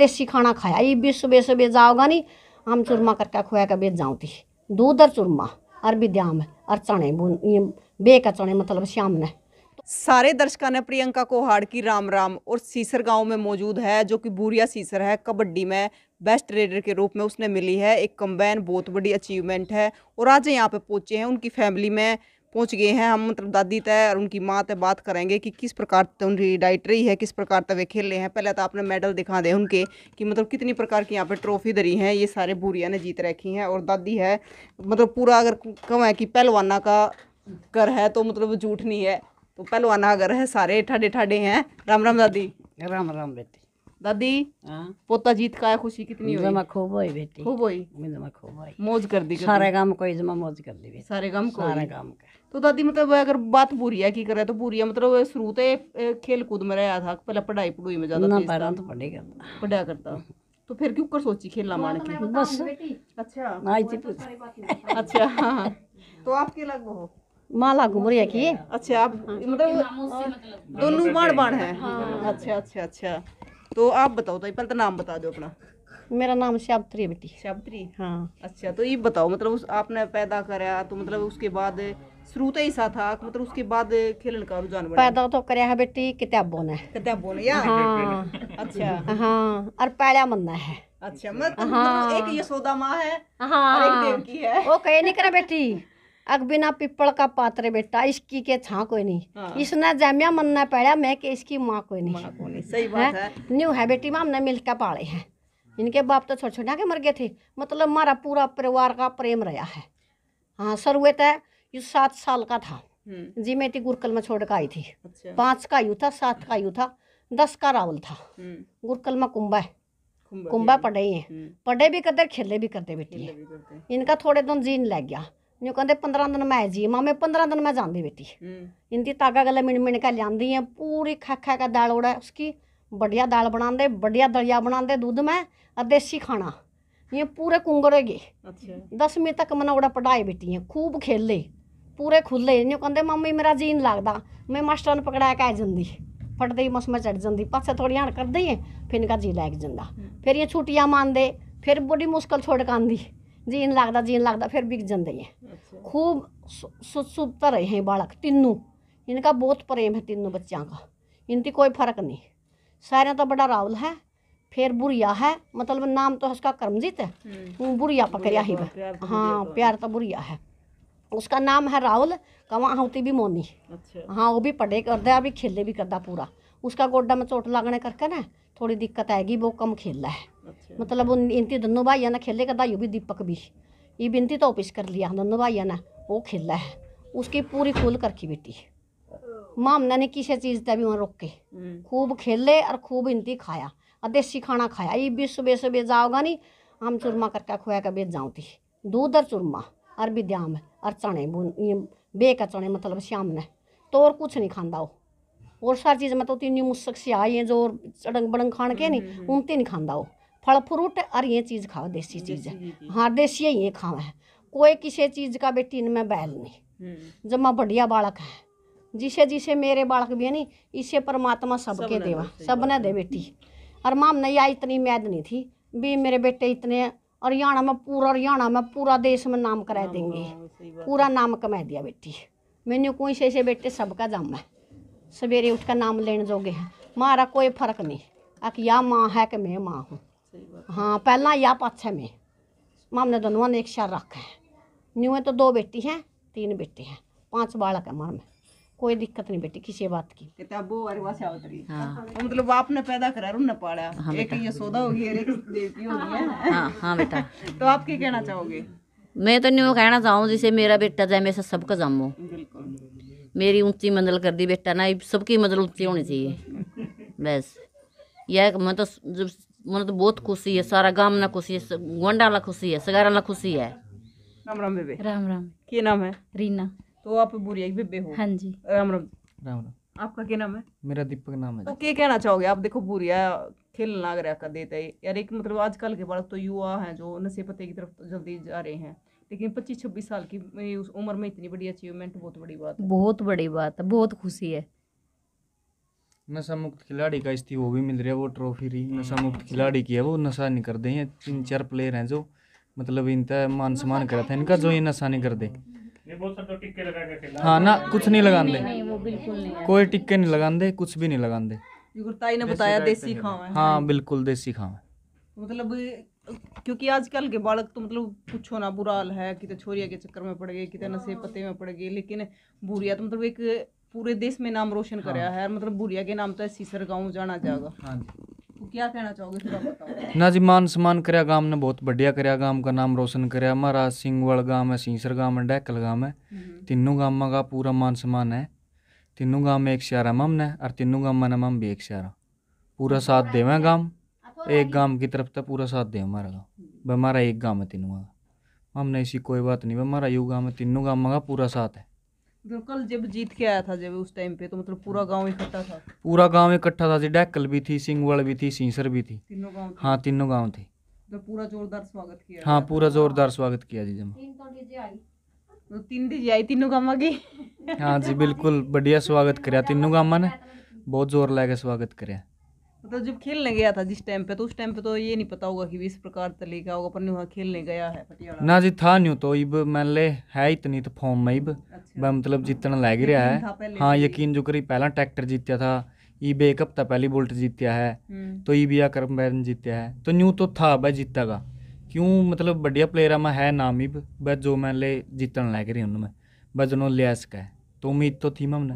देसी खाना खाया ये बीस सुबह सुबह जाओगा नहीं हम चूरमा करके खुआ के बेच जाऊँ थी दूध और चूरमा और विद्याम और चने ये बे का चने मतलब श्याम ने सारे दर्शकों ने प्रियंका कोहाड़ की राम राम और सीसर गांव में मौजूद है जो कि बूरिया सीसर है कबड्डी में बेस्ट रेडर के रूप में उसने मिली है एक कम्बैन बहुत बड़ी अचीवमेंट है और आज यहां पे पहुंचे हैं उनकी फैमिली में पहुंच गए हैं हम मतलब दादी तय और उनकी माँ तय बात करेंगे कि किस प्रकार उनकी डाइट रही है किस प्रकार तक वे खेल रहे हैं पहले तो आपने मेडल दिखा दें उनके कि मतलब कितनी प्रकार की यहाँ पर ट्रॉफी धरी हैं ये सारे भूरिया ने जीत रखी हैं और दादी है मतलब पूरा अगर कम है कि पहलवाना का घर है तो मतलब झूठ नहीं है तो पहलवाना घर है सारे ठाडे ठाडे हैं राम राम दादी राम राम बेटी दादी हाँ। पोता जीत का है खुशी कितनी हुई खूब हुई बेटी खूब हुई खूब हुई मौज कर दी सारे काम को जमा मौज कर दी सारे काम को सारे काम का तो दादी मतलब अगर बात बुरिया की करे तो बुरिया मतलब शुरू तो खेल कूद में रहा था पहले पढ़ाई पढ़ुई में ज्यादा पढ़ा तो करता पढ़ा करता तो फिर क्यों कर सोची खेलना तो मान तो के बस अच्छा हाँ, आई तो थी अच्छा हाँ, हाँ तो आपके लग वो माला घुमरिया की अच्छा आप हाँ, मतलब, मतलब दोनों बाण बाण है अच्छा अच्छा अच्छा तो आप बताओ तो पहले तो नाम बता दो अपना मेरा नाम श्याबत्री है बेटी श्याबत्री हाँ अच्छा तो ये बताओ मतलब उस आपने पैदा कराया तो मतलब उसके बाद ਸ਼ੁਰੂ अच्छा मतलब हाँ, एक यशोदा माँ है हाँ, और एक देवकी है वो कहे नहीं करे बेटी अग बिना पिपल का पात्र बेटा इसकी के छा कोई नहीं हाँ। इसने जैमिया मनना पड़ा मैं इसकी माँ कोई नहीं, माँ सही बात है, है। न्यू है बेटी माँ हमने मिलकर पाले हैं इनके बाप तो छोटे छोटे के मर गए थे मतलब हमारा पूरा परिवार का प्रेम रहा है हाँ सर हुए तो ये सात साल का था हम्म। जी मैं गुरकल में छोड़ के आई थी अच्छा। पांच का यू था सात का यू था दस का रावल था हम्म। गुरकल में कुंभा है कुंभा पढ़े ही है हम्म। पढ़े भी करते खेले भी करते बेटी इनका थोड़े दिन जीन लग गया जो कहते पंद्रह दिन मैं जी मामे पंद्रह दिन मैं जानी बेटी इनकी तागा गले मिण मिण के लिया है पूरी खा खा का दाल उड़ा उसकी बढ़िया दाल बना दे बढ़िया दलिया बना दे दूध में और देसी खाना ये पूरे कुंगरे गए अच्छा। दसवीं तक मना उड़ा पढ़ाए बेटी खूब खेल ली पूरे खुले कहते मम्मी मेरा जीन नहीं लगता मैं मास्टर ने के आ जी फटते ही मौसम चढ़ जी पासे थोड़ी हण कर ही फिर इनका जी लग जाता हम्म। फिर ये छुट्टियाँ मानते फिर बड़ी मुश्किल छोड़ आँदी जीन लगता जीन लगता फिर बिक जाते हैं अच्छा। खूब सुबते रहे हैं बालक तीनों इनका बहुत प्रेम है तीनों बच्चों का इनकी कोई फर्क नहीं सारे तो बड़ा रावल है फिर बुरिया है मतलब नाम तो उसका करमजीत है हम्म। बुरिया पकड़िया ही हाँ प्यार तो बुरिया है उसका नाम है राहुल कवा होती भी मोनी अच्छा हाँ वो भी पढ़े करदा अभी खेले भी करता पूरा उसका गोडा में चोट लगने करके ना थोड़ी दिक्कत आएगी वो कम खेलना है अच्छा। मतलब उन इनती दोनों भाइया ने खेले करता यू भी दीपक भी ये बिनती तो ऑफिस कर लिया दोनों भाइया ने वो खेलना है उसकी पूरी खुल करके बेटी मामना ने किसी चीज़ का भी वहाँ रोक के हम्म। खूब खेले और खूब इनती खाया और देसी खाना खाया ये भी सुबह सुबह जाओगा नहीं हम चूरमा करके खुआ कर बेच जाऊँ थी दूध और चूरमा अर विद्याम है और चने बे का चने मतलब श्याम ने तो और कुछ नहीं खाता वो और सारी चीज़ मतलब तीन मुस्क से आई है जो और चड़ंग बड़ंग खान के नहीं हम्म, हम्म, हम्म। उमते नहीं खाता वो फल फ्रूट और ये चीज़ खाओ देसी चीज़ हाँ देसी ये खावा है कोई किसी चीज़ का बेटी इनमें बैल नहीं मैं बढ़िया बालक है जिसे जिसे मेरे बालक भी है नहीं इसे परमात्मा सबके देवा सब ने दे बेटी और माम नहीं आई इतनी मैद नहीं थी भी मेरे बेटे इतने हरियाणा में पूरा हरियाणा में पूरा देश में नाम करा देंगे पूरा नाम कमा दिया बेटी मैंने कोई से बेटे सबका दम है सवेरे उठ कर नाम लेने जोगे हैं मारा कोई फर्क नहीं आख या माँ है कि मैं माँ हूँ हाँ पहला या पाछे है माम ने दोनों ने एक शर रखा है न्यूए तो दो बेटी हैं तीन बेटे हैं पांच बालक है मर में कोई दिक्कत नहीं बेटी किसी बात की हाँ। हाँ, मतलब बाप ने पैदा करा और उन्हें पाला हाँ होगी हाँ बेटा हाँ, तो आप क्या कहना चाहोगे मैं तो नहीं वो कहना चाहूँ जिसे मेरा बेटा जाए मेरे सबका जामो मेरी ऊंची मंजिल कर दी बेटा ना सबकी मंजिल ऊंची होनी चाहिए बस यह मैं तो जब मन तो बहुत खुशी है सारा गांव ना खुशी है गोंडा ला खुशी है सगारा ला खुशी है राम राम बेबे राम राम की नाम है रीना तो आप बुरी बिब्बे हो हाँ जी राम राम राम राम आपका क्या नाम है मेरा दीपक नाम है तो क्या कहना चाहोगे आप देखो बुरिया खेल ना कर कर देते है यार एक मतलब आजकल के बालक तो युवा हैं जो नशे पत्ते की तरफ तो जल्दी जा रहे हैं लेकिन पच्चीस छब्बीस साल की उस उम्र में इतनी बड़ी अचीवमेंट बहुत बड़ी बात है बहुत बड़ी बात है बहुत खुशी है नशा मुक्त खिलाड़ी का इस्ती वो भी मिल रही है वो ट्रॉफी रही हम्म। नशा मुक्त खिलाड़ी की है वो नशा नहीं कर दे तीन चार प्लेयर हैं जो मतलब इनका मान सम्मान करते हैं इनका जो ये नशा नहीं कर करते तो हाँ ना कुछ नहीं लगा कोई टिक्के नहीं लगा कुछ भी नहीं लगा ने बताया देसी खाव हाँ बिल्कुल देसी खाव मतलब क्योंकि आजकल के बालक तो मतलब कुछ होना बुरा हाल है कि छोरिया के चक्कर में पड़ गए कितने नशे हाँ। पते में पड़ गए लेकिन बुरिया तो मतलब एक पूरे देश में नाम रोशन हाँ। कराया है मतलब बुरिया के नाम तो ऐसी सर गाँव जाना जाएगा हाँ क्या कहना चाहोगे बताओ ना जी मान सम्मान कराया गांव ने बहुत बढ़िया कराया गांव का नाम रोशन कराया महाराज सिंहवल गांव है सीसर गांव है डैकल गांव है हम्म। तीनों गांव का पूरा मान सम्मान है तीनों गांव में एक शहर मम है और तीनों गांव में मम भी एक है पूरा साथ देवे गांव एक गांव की तरफ तो पूरा साथ दे हमारा गाँव हमारा एक गांव है तीनों का हमने ऐसी कोई बात नहीं हमारा यू गांव है तीनों गांव का पूरा साथ है बिल्कुल जब जीत के आया था जब उस टाइम पे तो मतलब पूरा गांव इकट्ठा था पूरा गांव इकट्ठा था जी डैकल भी थी सिंगवल भी थी सिंसर भी थी तीनों गांव हाँ तीनों गांव थे तो पूरा जोरदार स्वागत किया हाँ पूरा जोरदार स्वागत किया जी जमा तो, तो तीन डीजे आई तीनों गांव की हाँ जी बिल्कुल बढ़िया स्वागत कराया तीनों गांव ने बहुत जोर लगा स्वागत कराया मतलब तो जब खेलने गया था जिस टाइम पे तो उस टाइम पे तो ये नहीं पता होगा कि इस प्रकार तरीका होगा पर वहाँ खेलने गया है पटियाला ना जी था न्यू तो इब मान ले है इतनी तो फॉर्म में इब अच्छा। मतलब जीतना लग रहा है हाँ यकीन जो करी पहला ट्रैक्टर जीत्या था ईब एक हफ्ता पहली बोल्ट जीत्या है हम्म। तो ईब या कर्म बैरन जीत्या है तो न्यू तो था भाई जीता क्यों मतलब बढ़िया प्लेयर में है नाम ही बस जो मैं ले जीतने लग रही मैं बस उन्होंने लिया इसका है तो उम्मीद तो थी मैम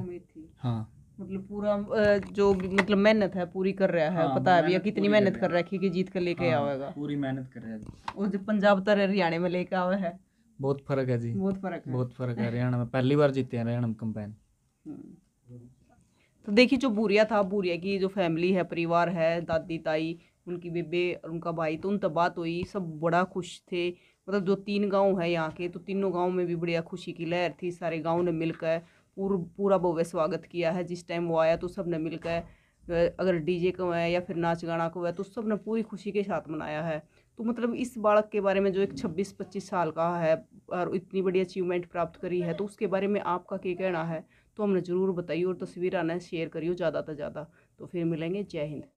हाँ मतलब पूरा जो मतलब मेहनत है पूरी कर रहा है हाँ, पता है भैया कितनी मेहनत कर रहा है कि जीत कर लेके हाँ, आएगा पूरी मेहनत कर रहा है और जो पंजाब तर तो हरियाणा में लेके आवे है बहुत फर्क है जी बहुत फर्क है बहुत फर्क है हरियाणा में पहली बार जीते हैं हरियाणा कंपेन हम्म। तो देखिए जो बुरिया था बुरिया की जो फैमिली है परिवार है दादी ताई उनकी बेबे और उनका भाई तो उन बात हुई सब बड़ा खुश थे मतलब जो तीन गांव है यहाँ के तो तीनों गांव में भी बढ़िया खुशी की लहर थी सारे गांव ने मिलकर पूरा भव्य स्वागत किया है जिस टाइम वो आया तो सब ने मिलकर अगर डीजे को है या फिर नाच गाना को है तो सब ने पूरी खुशी के साथ मनाया है तो मतलब इस बालक के बारे में जो एक 26-25 साल का है और इतनी बड़ी अचीवमेंट प्राप्त करी है तो उसके बारे में आपका क्या कहना है तो हमने ज़रूर बताइए और तस्वीर आना शेयर करियो ज़्यादा से ज़्यादा तो फिर मिलेंगे जय हिंद